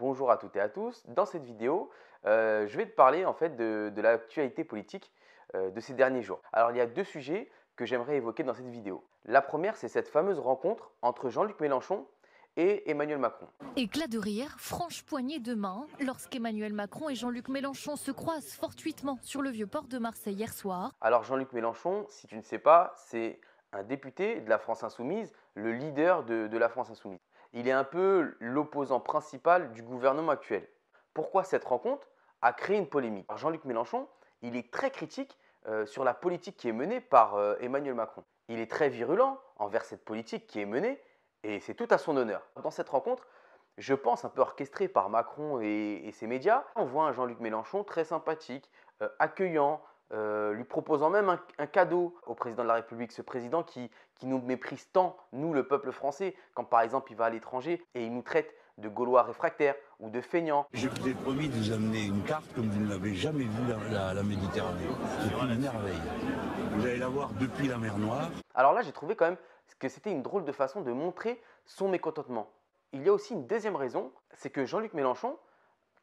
Bonjour à toutes et à tous. Dans cette vidéo, euh, je vais te parler en fait de, l'actualité politique euh, de ces derniers jours. Alors il y a deux sujets que j'aimerais évoquer dans cette vidéo. La première, c'est cette fameuse rencontre entre Jean-Luc Mélenchon et Emmanuel Macron. Éclat de rire, franche poignée de main lorsqu'Emmanuel Macron et Jean-Luc Mélenchon se croisent fortuitement sur le vieux port de Marseille hier soir. Alors Jean-Luc Mélenchon, si tu ne sais pas, c'est un député de la France insoumise, le leader de, la France insoumise. Il est un peu l'opposant principal du gouvernement actuel. Pourquoi cette rencontre a créé une polémique Jean-Luc Mélenchon, il est très critique euh, sur la politique qui est menée par euh, Emmanuel Macron. Il est très virulent envers cette politique qui est menée et c'est tout à son honneur. Dans cette rencontre, je pense un peu orchestrée par Macron et, ses médias, on voit un Jean-Luc Mélenchon très sympathique, euh, accueillant, euh, lui proposant même un, cadeau au président de la République, ce président qui, nous méprise tant, nous le peuple français, quand par exemple il va à l'étranger et il nous traite de Gaulois réfractaires ou de feignants. Je vous ai promis de vous amener une carte comme vous ne l'avez jamais vue dans la, Méditerranée. C'est une merveille. Vous allez la voir depuis la mer Noire. Alors là, j'ai trouvé quand même que c'était une drôle de façon de montrer son mécontentement. Il y a aussi une deuxième raison, c'est que Jean-Luc Mélenchon,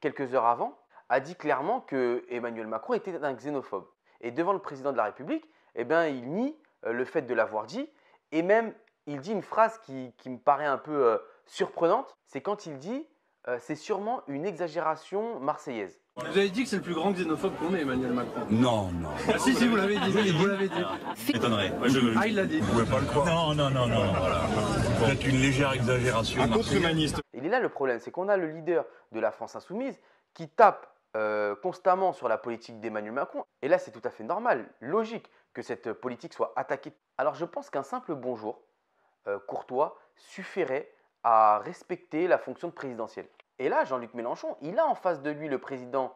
quelques heures avant, a dit clairement que Emmanuel Macron était un xénophobe. Et devant le président de la République, eh bien, il nie euh, le fait de l'avoir dit. Et même, il dit une phrase qui, qui me paraît un peu euh, surprenante. C'est quand il dit euh, C'est sûrement une exagération marseillaise. Vous avez dit que c'est le plus grand xénophobe qu'on ait, Emmanuel Macron. Non, non. Ah, si, si, vous l'avez dit. vous l'avez dit. Ah, ah il l'a dit. Vous ne pouvez pas le croire. Non, non, non, non. Voilà. c'est une légère exagération. Un contre-humaniste. Il est là le problème, c'est qu'on a le leader de la France insoumise qui tape euh, constamment sur la politique d'Emmanuel Macron. Et là, c'est tout à fait normal, logique que cette politique soit attaquée. Alors je pense qu'un simple bonjour euh, courtois suffirait à respecter la fonction présidentielle. Et là, Jean-Luc Mélenchon, il a en face de lui le président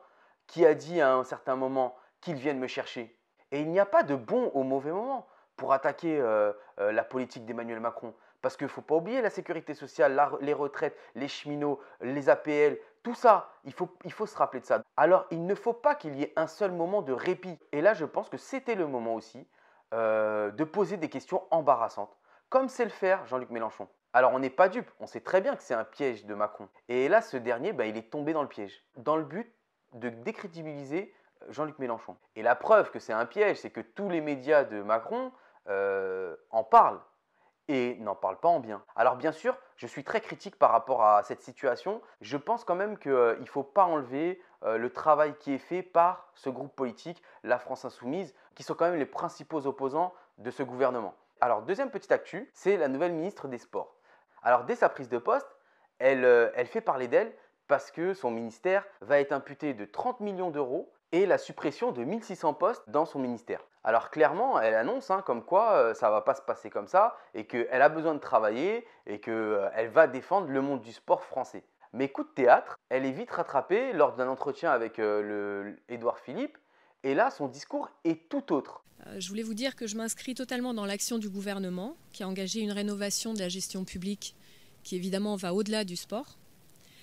qui a dit à un certain moment qu'il vienne me chercher. Et il n'y a pas de bon au mauvais moment pour attaquer euh, euh, la politique d'Emmanuel Macron. Parce qu'il ne faut pas oublier la sécurité sociale, les retraites, les cheminots, les APL, tout ça, il faut, se rappeler de ça. Alors il ne faut pas qu'il y ait un seul moment de répit. Et là, je pense que c'était le moment aussi euh, de poser des questions embarrassantes, comme c'est le faire Jean-Luc Mélenchon. Alors on n'est pas dupe, on sait très bien que c'est un piège de Macron. Et là, ce dernier, bah, il est tombé dans le piège, dans le but de décrédibiliser Jean-Luc Mélenchon. Et la preuve que c'est un piège, c'est que tous les médias de Macron euh, en parle et n'en parle pas en bien. Alors bien sûr, je suis très critique par rapport à cette situation. Je pense quand même qu'il ne faut pas enlever euh, le travail qui est fait par ce groupe politique, la France Insoumise, qui sont quand même les principaux opposants de ce gouvernement. Alors deuxième petite actu, c'est la nouvelle ministre des Sports. Alors dès sa prise de poste, elle, euh, elle fait parler d'elle parce que son ministère va être imputé de 30 millions d'euros et la suppression de 1600 postes dans son ministère. Alors clairement, elle annonce hein, comme quoi ça euh, ça va pas se passer comme ça et qu'elle a besoin de travailler et qu'elle euh, va défendre le monde du sport français. Mais coup de théâtre, elle est vite rattrapée lors d'un entretien avec Edouard euh, Philippe et là son discours est tout autre. Je voulais vous dire que je m'inscris totalement dans l'action du gouvernement qui a engagé une rénovation de la gestion publique qui évidemment va au-delà du sport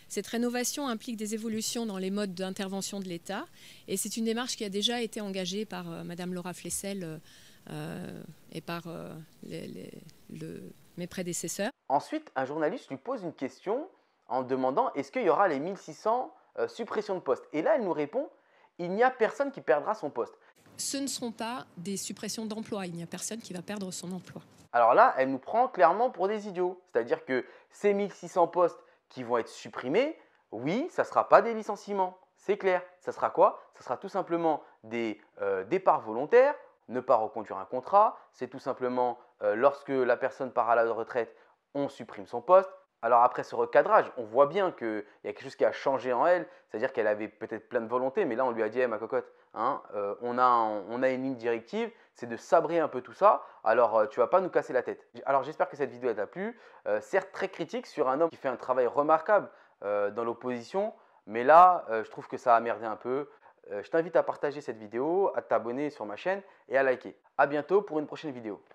cette rénovation implique des évolutions dans les modes d'intervention de l'État et c'est une démarche qui a déjà été engagée par Mme euh, Madame Laura Flessel euh, euh, et par le, mes prédécesseurs. Ensuite, un journaliste lui pose une question en demandant est-ce qu'il y aura les 1600 suppressions de postes Et là, elle nous répond il n'y a personne qui perdra son poste. Ce ne sont pas des suppressions d'emplois, il n'y a personne qui va perdre son emploi. Alors là, elle nous prend clairement pour des idiots. C'est-à-dire que ces 1600 postes qui vont être supprimés, oui, ça ne sera pas des licenciements, c'est clair. Ça sera quoi Ça sera tout simplement des euh, départs volontaires, ne pas reconduire un contrat, c'est tout simplement euh, lorsque la personne part à la retraite, on supprime son poste, alors après ce recadrage, on voit bien qu'il y a quelque chose qui a changé en elle, c'est-à-dire qu'elle avait peut-être plein de volonté, mais là on lui a dit Eh ma cocotte, hein, euh, on, a, une ligne directive, c'est de sabrer un peu tout ça, alors tu euh, tu vas pas nous casser la tête. Alors j'espère que cette vidéo t'a plu, euh, certes très critique sur un homme qui fait un travail remarquable dans l'opposition, mais là je trouve que ça a merdé un peu. je t'invite à partager cette vidéo, à t'abonner sur ma chaîne et à liker. A bientôt pour une prochaine vidéo.